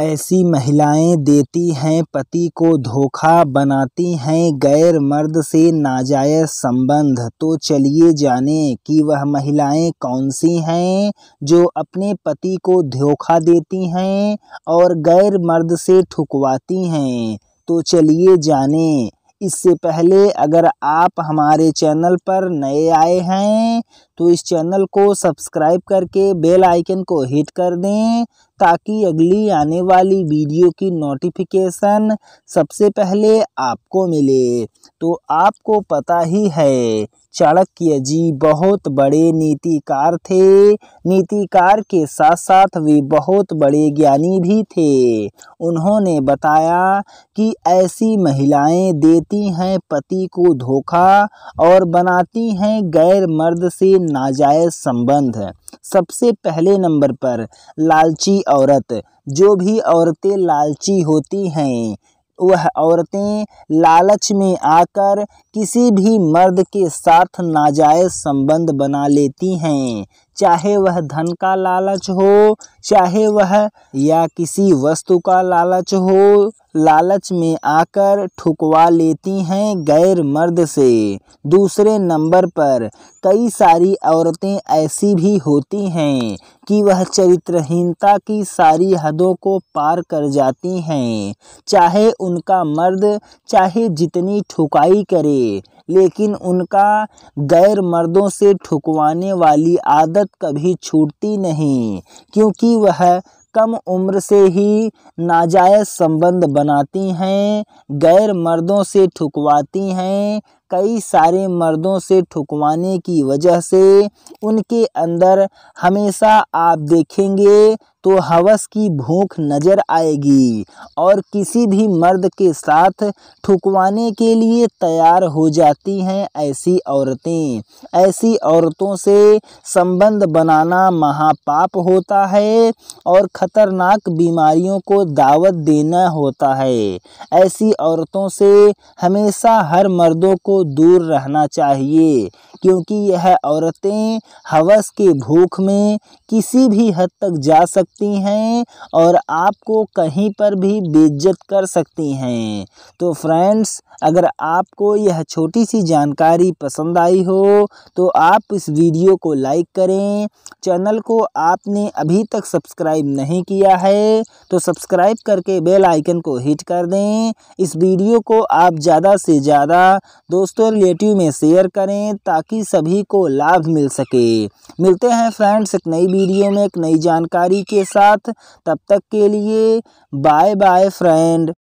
ऐसी महिलाएं देती हैं पति को धोखा बनाती हैं गैर मर्द से नाजायज संबंध तो चलिए जाने कि वह महिलाएं कौन सी हैं जो अपने पति को धोखा देती हैं और गैर मर्द से ठुकवाती हैं तो चलिए जाने इससे पहले अगर आप हमारे चैनल पर नए आए हैं तो इस चैनल को सब्सक्राइब करके बेल आइकन को हिट कर दें ताकि अगली आने वाली वीडियो की नोटिफिकेशन सबसे पहले आपको मिले तो आपको पता ही है चाणक्य जी बहुत बड़े नीतिकार थे नीतिकार के साथ साथ वे बहुत बड़े ज्ञानी भी थे उन्होंने बताया कि ऐसी महिलाएं देती हैं पति को धोखा और बनाती हैं गैर मर्द से नाजायज संबंध सबसे पहले नंबर पर लालची औरत जो भी औरतें लालची होती हैं वह औरतें लालच में आकर किसी भी मर्द के साथ नाजायज़ संबंध बना लेती हैं चाहे वह धन का लालच हो चाहे वह या किसी वस्तु का लालच हो लालच में आकर ठुकवा लेती हैं गैर मर्द से दूसरे नंबर पर कई सारी औरतें ऐसी भी होती हैं कि वह चरित्रहीनता की सारी हदों को पार कर जाती हैं चाहे उनका मर्द चाहे जितनी ठुकाई करे लेकिन उनका गैर मर्दों से ठुकवाने वाली आदत कभी छूटती नहीं क्योंकि वह कम उम्र से ही नाजायज़ संबंध बनाती हैं गैर मर्दों से ठुकवाती हैं कई सारे मर्दों से ठुकवाने की वजह से उनके अंदर हमेशा आप देखेंगे तो हवस की भूख नजर आएगी और किसी भी मर्द के साथ ठुकवाने के लिए तैयार हो जाती हैं ऐसी औरतें ऐसी औरतों से संबंध बनाना महापाप होता है और ख़तरनाक बीमारियों को दावत देना होता है ऐसी औरतों से हमेशा हर मर्दों को दूर रहना चाहिए क्योंकि यह औरतें हवस के भूख में किसी भी हद तक जा सकती हैं और आपको कहीं पर भी बेज्जत कर सकती हैं तो फ्रेंड्स अगर आपको यह छोटी सी जानकारी पसंद आई हो तो आप इस वीडियो को लाइक करें चैनल को आपने अभी तक सब्सक्राइब नहीं किया है तो सब्सक्राइब करके बेल आइकन को हिट कर दें इस वीडियो को आप ज़्यादा से ज़्यादा दोस्तों रिलेटिव में शेयर करें ताकि ताकि सभी को लाभ मिल सके मिलते हैं फ्रेंड्स एक नई वीडियो में एक नई जानकारी के साथ तब तक के लिए बाय बाय फ्रेंड